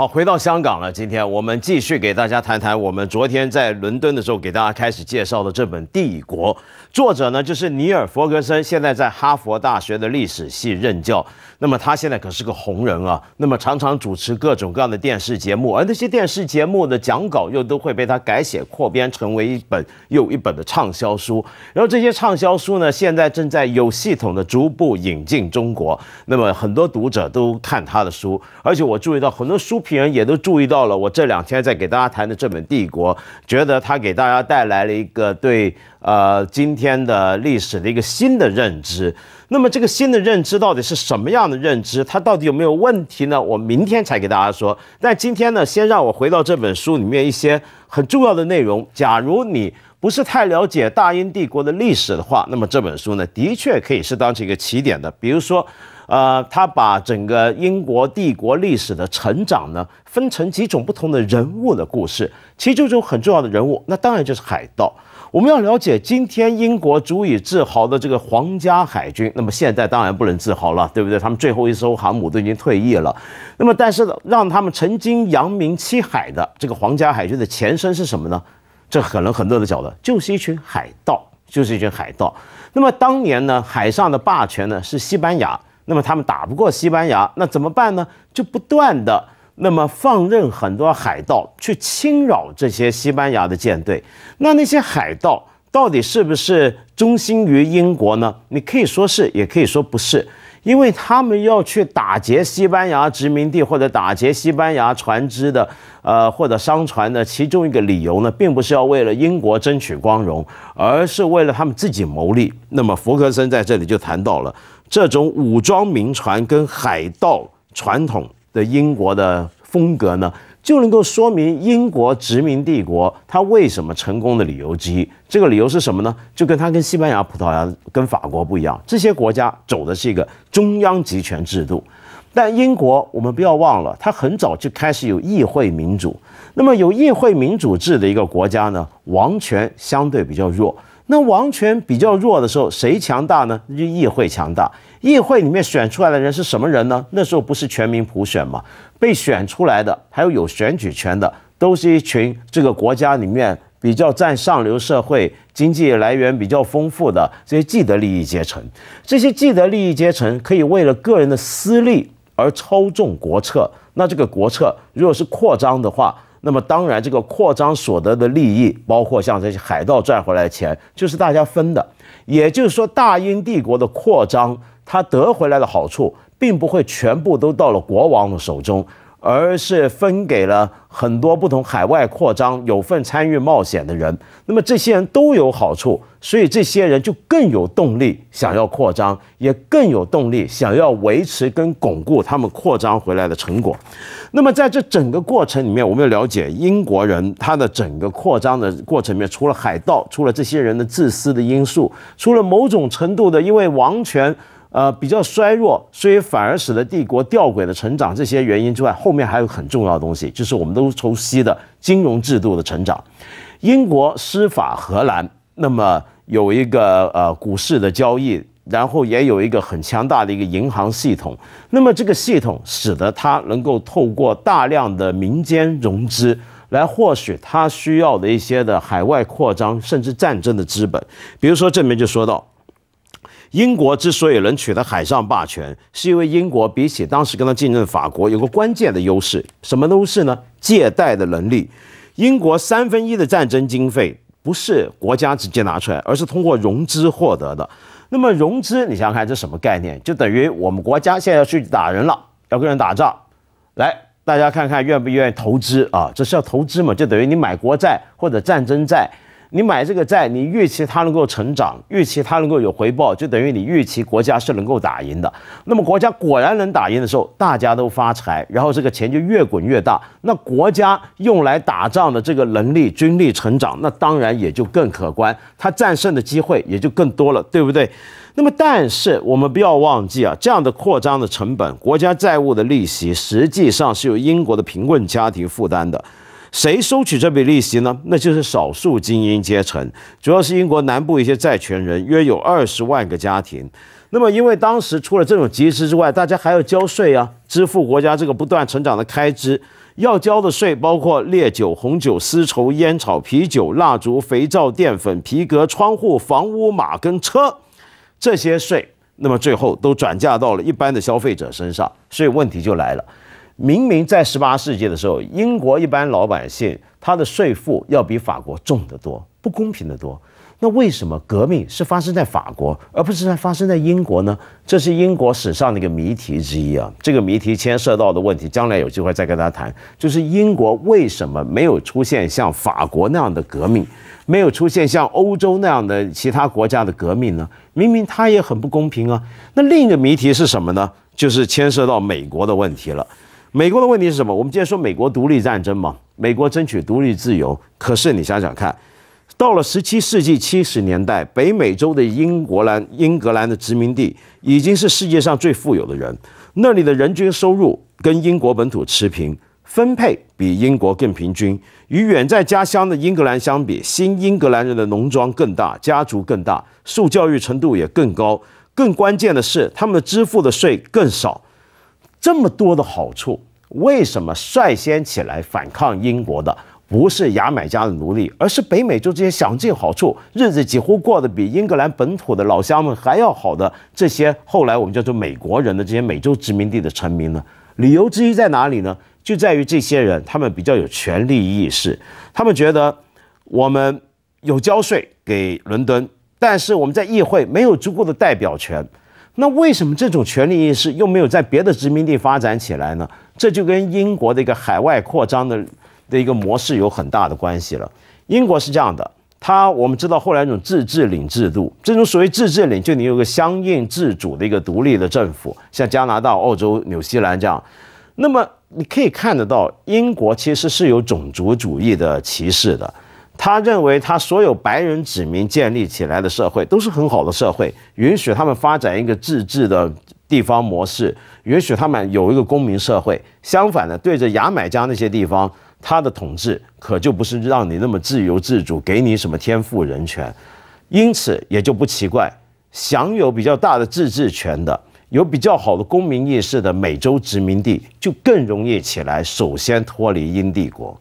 好，回到香港了。今天我们继续给大家谈谈我们昨天在伦敦的时候给大家开始介绍的这本《帝国》，作者呢就是尼尔·弗格森，现在在哈佛大学的历史系任教。那么他现在可是个红人啊，那么常常主持各种各样的电视节目，而那些电视节目的讲稿又都会被他改写扩编，成为一本又一本的畅销书。然后这些畅销书呢，现在正在有系统的逐步引进中国，那么很多读者都看他的书，而且我注意到很多书评。人也都注意到了，我这两天在给大家谈的这本《帝国》，觉得它给大家带来了一个对呃今天的历史的一个新的认知。那么这个新的认知到底是什么样的认知？它到底有没有问题呢？我明天才给大家说。但今天呢，先让我回到这本书里面一些很重要的内容。假如你不是太了解大英帝国的历史的话，那么这本书呢，的确可以是当成一个起点的。比如说，呃，他把整个英国帝国历史的成长呢，分成几种不同的人物的故事。其中一种很重要的人物，那当然就是海盗。我们要了解今天英国足以自豪的这个皇家海军，那么现在当然不能自豪了，对不对？他们最后一艘航母都已经退役了。那么，但是让他们曾经扬名七海的这个皇家海军的前身是什么呢？这可能很多人都晓得，就是一群海盗，就是一群海盗。那么当年呢，海上的霸权呢是西班牙。那么他们打不过西班牙，那怎么办呢？就不断的那么放任很多海盗去侵扰这些西班牙的舰队。那那些海盗到底是不是忠心于英国呢？你可以说是，也可以说不是。因为他们要去打劫西班牙殖民地或者打劫西班牙船只的，呃，或者商船的，其中一个理由呢，并不是要为了英国争取光荣，而是为了他们自己谋利。那么，福克森在这里就谈到了这种武装民船跟海盗传统的英国的风格呢，就能够说明英国殖民帝国它为什么成功的理由之一。这个理由是什么呢？就跟他跟西班牙、葡萄牙、跟法国不一样，这些国家走的是一个中央集权制度，但英国我们不要忘了，它很早就开始有议会民主。那么有议会民主制的一个国家呢，王权相对比较弱。那王权比较弱的时候，谁强大呢？就议会强大。议会里面选出来的人是什么人呢？那时候不是全民普选吗？被选出来的还有有选举权的，都是一群这个国家里面。比较占上流社会、经济来源比较丰富的这些既得利益阶层，这些既得利益阶层可以为了个人的私利而操纵国策。那这个国策如果是扩张的话，那么当然这个扩张所得的利益，包括像这些海盗赚回来的钱，就是大家分的。也就是说，大英帝国的扩张，它得回来的好处，并不会全部都到了国王的手中。而是分给了很多不同海外扩张、有份参与冒险的人，那么这些人都有好处，所以这些人就更有动力想要扩张，也更有动力想要维持跟巩固他们扩张回来的成果。那么在这整个过程里面，我们要了解英国人他的整个扩张的过程里面，除了海盗，除了这些人的自私的因素，除了某种程度的因为王权。呃，比较衰弱，所以反而使得帝国吊诡的成长。这些原因之外，后面还有很重要的东西，就是我们都熟悉的金融制度的成长。英国、施法、荷兰，那么有一个呃股市的交易，然后也有一个很强大的一个银行系统。那么这个系统使得它能够透过大量的民间融资来获取它需要的一些的海外扩张甚至战争的资本。比如说，这里面就说到。英国之所以能取得海上霸权，是因为英国比起当时跟他竞争的法国，有个关键的优势，什么优势呢？借贷的能力。英国三分一的战争经费不是国家直接拿出来，而是通过融资获得的。那么融资，你想想看，这什么概念？就等于我们国家现在要去打人了，要跟人打仗，来，大家看看愿不愿意投资啊？这是要投资嘛？就等于你买国债或者战争债。你买这个债，你预期它能够成长，预期它能够有回报，就等于你预期国家是能够打赢的。那么国家果然能打赢的时候，大家都发财，然后这个钱就越滚越大。那国家用来打仗的这个能力、军力成长，那当然也就更可观，它战胜的机会也就更多了，对不对？那么，但是我们不要忘记啊，这样的扩张的成本，国家债务的利息，实际上是由英国的贫困家庭负担的。谁收取这笔利息呢？那就是少数精英阶层，主要是英国南部一些债权人，约有二十万个家庭。那么，因为当时除了这种集资之外，大家还要交税啊，支付国家这个不断成长的开支。要交的税包括烈酒、红酒、丝绸、烟草、啤酒、蜡烛、肥皂、淀粉、皮革、窗户、房屋、马跟车这些税。那么最后都转嫁到了一般的消费者身上，所以问题就来了。明明在十八世纪的时候，英国一般老百姓他的税负要比法国重得多，不公平得多。那为什么革命是发生在法国而不是发生在英国呢？这是英国史上的一个谜题之一啊。这个谜题牵涉到的问题，将来有机会再跟大家谈。就是英国为什么没有出现像法国那样的革命，没有出现像欧洲那样的其他国家的革命呢？明明它也很不公平啊。那另一个谜题是什么呢？就是牵涉到美国的问题了。美国的问题是什么？我们今天说美国独立战争嘛，美国争取独立自由，可是你想想看，到了十七世纪七十年代，北美洲的英国兰英格兰的殖民地已经是世界上最富有的人，那里的人均收入跟英国本土持平，分配比英国更平均。与远在家乡的英格兰相比，新英格兰人的农庄更大，家族更大，受教育程度也更高。更关键的是，他们的支付的税更少。这么多的好处，为什么率先起来反抗英国的不是牙买加的奴隶，而是北美洲这些享尽好处、日子几乎过得比英格兰本土的老乡们还要好的这些后来我们叫做美国人的这些美洲殖民地的臣民呢？理由之一在哪里呢？就在于这些人他们比较有权利意识，他们觉得我们有交税给伦敦，但是我们在议会没有足够的代表权。那为什么这种权利意识又没有在别的殖民地发展起来呢？这就跟英国的一个海外扩张的的一个模式有很大的关系了。英国是这样的，它我们知道后来那种自治领制度，这种所谓自治领就你有个相应自主的一个独立的政府，像加拿大、澳洲、纽西兰这样。那么你可以看得到，英国其实是有种族主义的歧视的。他认为，他所有白人子民建立起来的社会都是很好的社会，允许他们发展一个自治的地方模式，允许他们有一个公民社会。相反的，对着牙买加那些地方，他的统治可就不是让你那么自由自主，给你什么天赋人权。因此，也就不奇怪，享有比较大的自治权的、有比较好的公民意识的美洲殖民地，就更容易起来，首先脱离英帝国。